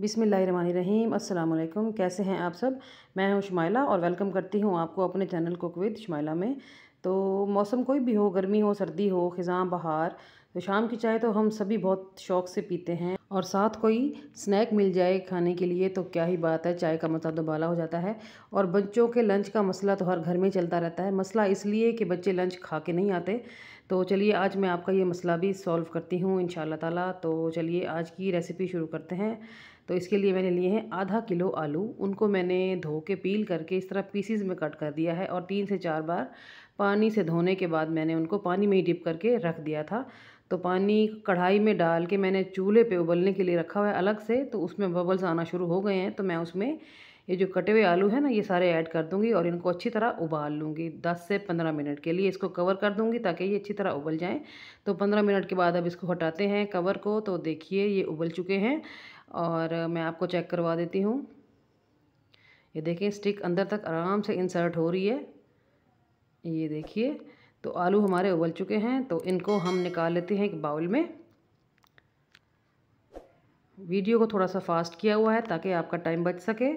बिसमीम अल्लाम कैसे हैं आप सब मैं हूं शुमाइला और वेलकम करती हूं आपको अपने चैनल कुक विद शुमाइला में तो मौसम कोई भी हो गर्मी हो सर्दी हो ख़ज़ाँ बहार तो शाम की चाय तो हम सभी बहुत शौक़ से पीते हैं और साथ कोई स्नैक मिल जाए खाने के लिए तो क्या ही बात है चाय का मज़ा दोबाला तो हो जाता है और बच्चों के लंच का मसला तो हर घर में चलता रहता है मसला इसलिए कि बच्चे लंच खा के नहीं आते तो चलिए आज मैं आपका ये मसला भी सॉल्व करती हूँ इन ताला तो चलिए आज की रेसिपी शुरू करते हैं तो इसके लिए मैंने लिए हैं आधा किलो आलू उनको मैंने धो के पील करके इस तरह पीसीज में कट कर दिया है और तीन से चार बार पानी से धोने के बाद मैंने उनको पानी में ही डिप करके रख दिया था तो पानी कढ़ाई में डाल के मैंने चूल्हे पे उबलने के लिए रखा हुआ है अलग से तो उसमें बबल्स आना शुरू हो गए हैं तो मैं उसमें ये जो कटे हुए आलू हैं ना ये सारे ऐड कर दूंगी और इनको अच्छी तरह उबाल लूँगी 10 से 15 मिनट के लिए इसको कवर कर दूंगी ताकि ये अच्छी तरह उबल जाएं तो 15 मिनट के बाद अब इसको हटाते हैं कवर को तो देखिए ये उबल चुके हैं और मैं आपको चेक करवा देती हूँ ये देखें स्टिक अंदर तक आराम से इंसर्ट हो रही है ये देखिए तो आलू हमारे उबल चुके हैं तो इनको हम निकाल लेते हैं एक बाउल में वीडियो को थोड़ा सा फास्ट किया हुआ है ताकि आपका टाइम बच सके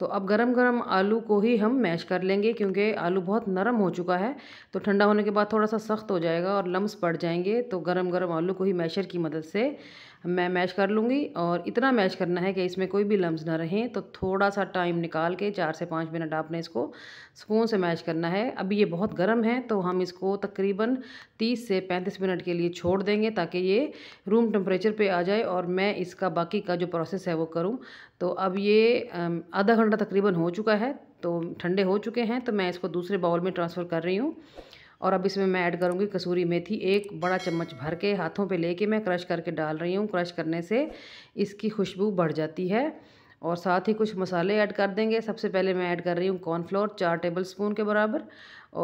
तो अब गरम गरम आलू को ही हम मैश कर लेंगे क्योंकि आलू बहुत नरम हो चुका है तो ठंडा होने के बाद थोड़ा सा सख्त हो जाएगा और लम्स पड़ जाएंगे तो गरम गरम आलू को ही मैशर की मदद से मैं मैश कर लूँगी और इतना मैश करना है कि इसमें कोई भी लम्ब ना रहें तो थोड़ा सा टाइम निकाल के चार से पाँच मिनट आपने इसको स्पून से मैश करना है अभी ये बहुत गर्म है तो हम इसको तकरीबन तीस से पैंतीस मिनट के लिए छोड़ देंगे ताकि ये रूम टेम्परेचर पर आ जाए और मैं इसका बाकी का जो प्रोसेस है वो करूँ तो अब ये आधा घंटा तकरीबन हो चुका है तो ठंडे हो चुके हैं तो मैं इसको दूसरे बाउल में ट्रांसफ़र कर रही हूँ और अब इसमें मैं ऐड करूँगी कसूरी मेथी एक बड़ा चम्मच भर के हाथों पे लेके मैं क्रश करके डाल रही हूँ क्रश करने से इसकी खुशबू बढ़ जाती है और साथ ही कुछ मसाले ऐड कर देंगे सबसे पहले मैं ऐड कर रही हूँ कॉर्नफ्लोर चार टेबल स्पून के बराबर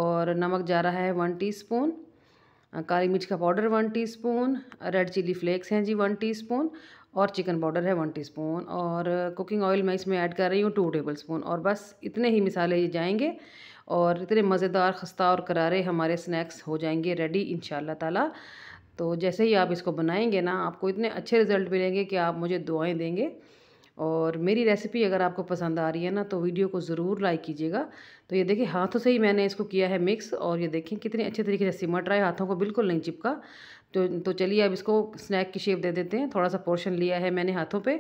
और नमक जा रहा है वन स्पून काली मिर्च का powder one spoon red chili flakes हैं जी वन स्पून और चिकन पाउडर है वन टीस्पून और कुकिंग ऑयल मैं इसमें ऐड कर रही हूँ टू टेबल स्पून और बस इतने ही मिसाले ये जाएंगे और इतने मज़ेदार खस्ता और करारे हमारे स्नैक्स हो जाएंगे रेडी इन ताला तो जैसे ही आप इसको बनाएंगे ना आपको इतने अच्छे रिज़ल्ट मिलेंगे कि आप मुझे दुआएं देंगे और मेरी रेसिपी अगर आपको पसंद आ रही है ना तो वीडियो को ज़रूर लाइक कीजिएगा तो ये देखिए हाथों से ही मैंने इसको किया है मिक्स और ये देखें कितने अच्छे तरीके से सिमट रहा है हाथों को बिल्कुल नहीं चिपका तो तो चलिए अब इसको स्नैक की शेप दे देते हैं थोड़ा सा पोर्शन लिया है मैंने हाथों पे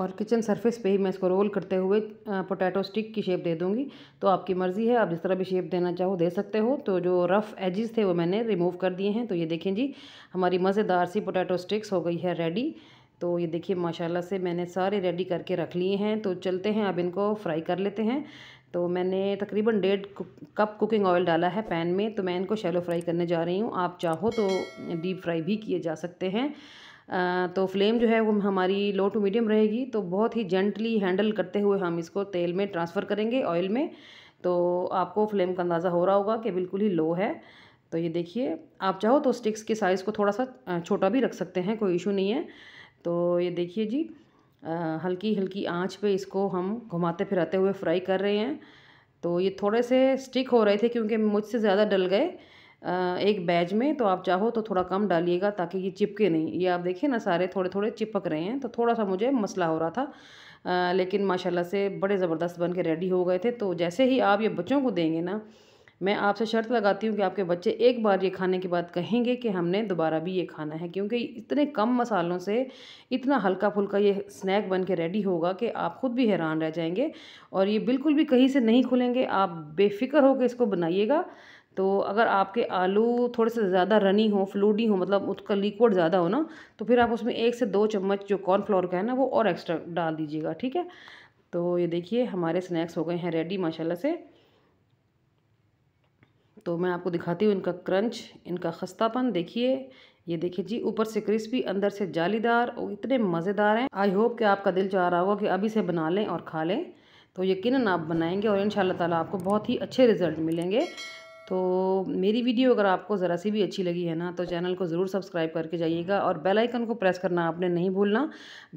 और किचन सरफेस पे ही मैं इसको रोल करते हुए पोटैटो स्टिक की शेप दे दूँगी तो आपकी मर्ज़ी है आप जिस तरह भी शेप देना चाहो दे सकते हो तो जो रफ़ एजेस थे वो मैंने रिमूव कर दिए हैं तो ये देखें जी हमारी मज़ेदार सी पोटैटो स्टिक्स हो गई है रेडी तो ये देखिए माशाल्लाह से मैंने सारे रेडी करके रख लिए हैं तो चलते हैं अब इनको फ्राई कर लेते हैं तो मैंने तकरीबन डेढ़ कप कुकिंग ऑयल डाला है पैन में तो मैं इनको शैलो फ्राई करने जा रही हूँ आप चाहो तो डीप फ्राई भी किए जा सकते हैं तो फ्लेम जो है वो हमारी लो टू मीडियम रहेगी तो बहुत ही जेंटली हैंडल करते हुए हम इसको तेल में ट्रांसफ़र करेंगे ऑयल में तो आपको फ्लेम का अंदाज़ा हो रहा होगा कि बिल्कुल ही लो है तो ये देखिए आप चाहो तो स्टिक्स के साइज़ को थोड़ा सा छोटा भी रख सकते हैं कोई इशू नहीं है तो ये देखिए जी हल्की हल्की आंच पे इसको हम घुमाते फिराते हुए फ्राई कर रहे हैं तो ये थोड़े से स्टिक हो रहे थे क्योंकि मुझसे ज़्यादा डल गए एक बैज में तो आप चाहो तो थोड़ा कम डालिएगा ताकि ये चिपके नहीं ये आप देखिए ना सारे थोड़े थोड़े चिपक रहे हैं तो थोड़ा सा मुझे मसला हो रहा था आ, लेकिन माशाल्लाह से बड़े ज़बरदस्त बन के रेडी हो गए थे तो जैसे ही आप ये बच्चों को देंगे ना मैं आपसे शर्त लगाती हूँ कि आपके बच्चे एक बार ये खाने के बाद कहेंगे कि हमने दोबारा भी ये खाना है क्योंकि इतने कम मसालों से इतना हल्का फुल्का ये स्नैक बन के रेडी होगा कि आप ख़ुद भी हैरान रह जाएंगे और ये बिल्कुल भी कहीं से नहीं खुलेंगे आप बेफिक्र होकर इसको बनाइएगा तो अगर आपके आलू थोड़े से ज़्यादा रनी हो फ्लूडी हो मतलब उसका लिक्विड ज़्यादा हो ना तो फिर आप उसमें एक से दो चम्मच जो कॉर्नफ्लोर का है ना वो और एक्स्ट्रा डाल दीजिएगा ठीक है तो ये देखिए हमारे स्नैक्स हो गए हैं रेडी माशाल्लाह से तो मैं आपको दिखाती हूँ इनका क्रंच इनका खस्तापन देखिए ये देखिए जी ऊपर से क्रिस्पी अंदर से जालीदार और इतने मज़ेदार हैं आई होप कि आपका दिल चाह रहा होगा कि अभी से बना लें और खा लें तो यकीन आप बनाएंगे और इन ताला आपको बहुत ही अच्छे रिज़ल्ट मिलेंगे तो मेरी वीडियो अगर आपको ज़रा सी भी अच्छी लगी है ना तो चैनल को ज़रूर सब्सक्राइब करके जाइएगा और बेल आइकन को प्रेस करना आपने नहीं भूलना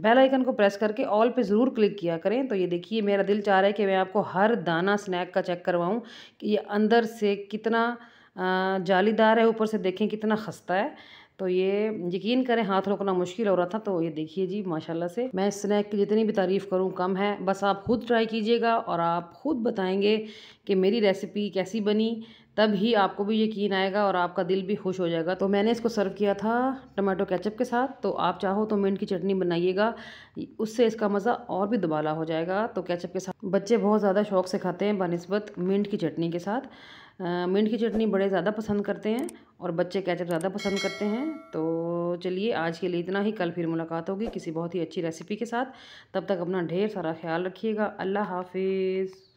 बेल आइकन को प्रेस करके ऑल पे ज़रूर क्लिक किया करें तो ये देखिए मेरा दिल चाह रहा है कि मैं आपको हर दाना स्नैक का चेक करवाऊँ कि ये अंदर से कितना जालीदार है ऊपर से देखें कितना खस्ता है तो ये यकीन करें हाथ रोकना मुश्किल हो रहा था तो ये देखिए जी माशाल्लाह से मैं स्नैक की जितनी भी तारीफ़ करूँ कम है बस आप खुद ट्राई कीजिएगा और आप खुद बताएंगे कि मेरी रेसिपी कैसी बनी तब ही आपको भी यकीन आएगा और आपका दिल भी खुश हो जाएगा तो मैंने इसको सर्व किया था टमाटो केचप के साथ तो आप चाहो तो मिंट की चटनी बनाइएगा उससे इसका मज़ा और भी दुबाला हो जाएगा तो केचप के साथ बच्चे बहुत ज़्यादा शौक से खाते हैं बनस्बत मिंट की चटनी के साथ मिंट की चटनी बड़े ज़्यादा पसंद करते हैं और बच्चे कैचअप ज़्यादा पसंद करते हैं तो चलिए आज के लिए इतना ही कल फिर मुलाकात होगी किसी बहुत ही अच्छी रेसिपी के साथ तब तक अपना ढेर सारा ख्याल रखिएगा अल्लाह हाफिज़